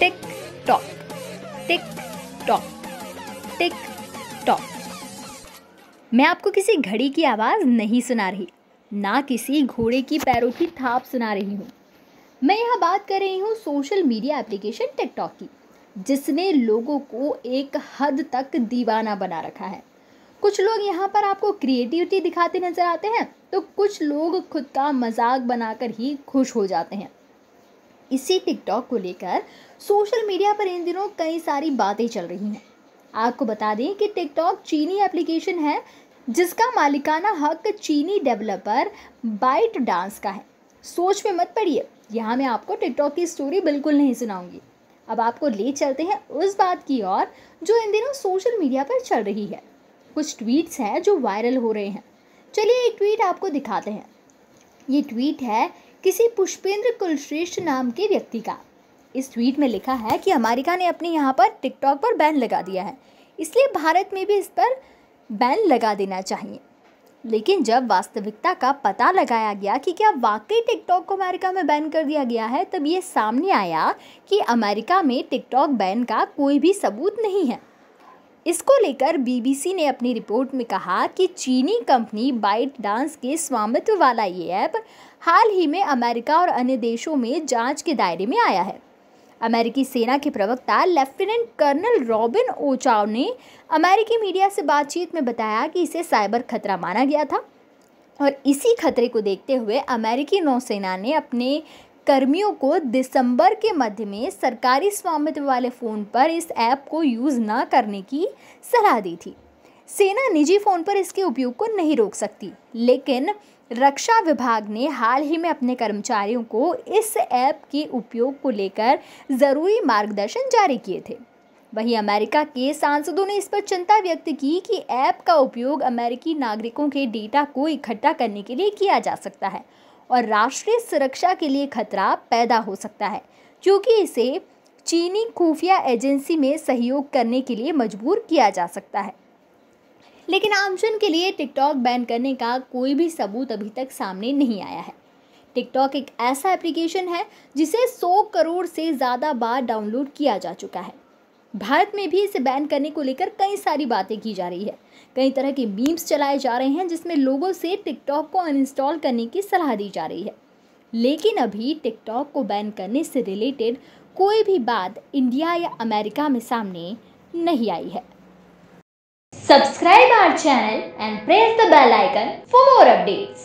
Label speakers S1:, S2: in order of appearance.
S1: टिक TikTok TikTok TikTok मैं आपको किसी घड़ी की आवाज़ नहीं सुना रही ना किसी घोड़े की पैरों की थाप सुना रही हूँ मैं यहाँ बात कर रही हूँ सोशल मीडिया एप्लीकेशन टिकटॉक की जिसने लोगों को एक हद तक दीवाना बना रखा है कुछ लोग यहाँ पर आपको क्रिएटिविटी दिखाते नज़र आते हैं तो कुछ लोग खुद का मजाक बनाकर ही खुश हो जाते हैं इसी टिकटॉक को लेकर सोशल मीडिया पर इन दिनों कई सारी बातें चल रही हैं आपको बता दें कि टिकटॉक चीनी एप्लीकेशन है जिसका मालिकाना हक चीनी डेवलपर बाइट डांस का है सोच में मत पड़िए यहाँ मैं आपको टिकटॉक की स्टोरी बिल्कुल नहीं सुनाऊंगी अब आपको ले चलते हैं उस बात की ओर जो इन दिनों सोशल मीडिया पर चल रही है कुछ ट्वीट्स हैं जो वायरल हो रहे हैं चलिए एक ट्वीट आपको दिखाते हैं ये ट्वीट है किसी पुष्पेंद्र कुलश्रेष्ठ नाम के व्यक्ति का इस ट्वीट में लिखा है कि अमेरिका ने अपने यहाँ पर टिकटॉक पर बैन लगा दिया है इसलिए भारत में भी इस पर बैन लगा देना चाहिए लेकिन जब वास्तविकता का पता लगाया गया कि क्या वाकई टिकटॉक को अमेरिका में बैन कर दिया गया है तब ये सामने आया कि अमेरिका में टिकटॉक बैन का कोई भी सबूत नहीं है इसको लेकर बीबीसी ने अपनी रिपोर्ट में कहा कि चीनी कंपनी बाइट डांस के स्वामित्व वाला ये ऐप हाल ही में अमेरिका और अन्य देशों में जांच के दायरे में आया है अमेरिकी सेना के प्रवक्ता लेफ्टिनेंट कर्नल रॉबिन ओचाव ने अमेरिकी मीडिया से बातचीत में बताया कि इसे साइबर खतरा माना गया था और इसी खतरे को देखते हुए अमेरिकी नौसेना ने अपने कर्मियों को दिसंबर के मध्य में सरकारी स्वामित्व वाले फ़ोन पर इस ऐप को यूज़ ना करने की सलाह दी थी सेना निजी फ़ोन पर इसके उपयोग को नहीं रोक सकती लेकिन रक्षा विभाग ने हाल ही में अपने कर्मचारियों को इस ऐप के उपयोग को लेकर ज़रूरी मार्गदर्शन जारी किए थे वहीं अमेरिका के सांसदों ने इस पर चिंता व्यक्त की कि ऐप का उपयोग अमेरिकी नागरिकों के डेटा को इकट्ठा करने के लिए किया जा सकता है और राष्ट्रीय सुरक्षा के लिए खतरा पैदा हो सकता है क्योंकि इसे चीनी खुफिया एजेंसी में सहयोग करने के लिए मजबूर किया जा सकता है लेकिन आमजन के लिए टिकटॉक बैन करने का कोई भी सबूत अभी तक सामने नहीं आया है टिकटॉक एक ऐसा एप्लीकेशन है जिसे 100 करोड़ से ज़्यादा बार डाउनलोड किया जा चुका है भारत में भी इसे बैन करने को लेकर कई सारी बातें की जा रही है कई तरह के मीम्स चलाए जा रहे हैं जिसमें लोगों से टिकटॉक को अनइंस्टॉल करने की सलाह दी जा रही है लेकिन अभी टिकटॉक को बैन करने से रिलेटेड कोई भी बात इंडिया या अमेरिका में सामने नहीं आई है
S2: subscribe
S1: our channel and press the bell icon for more updates.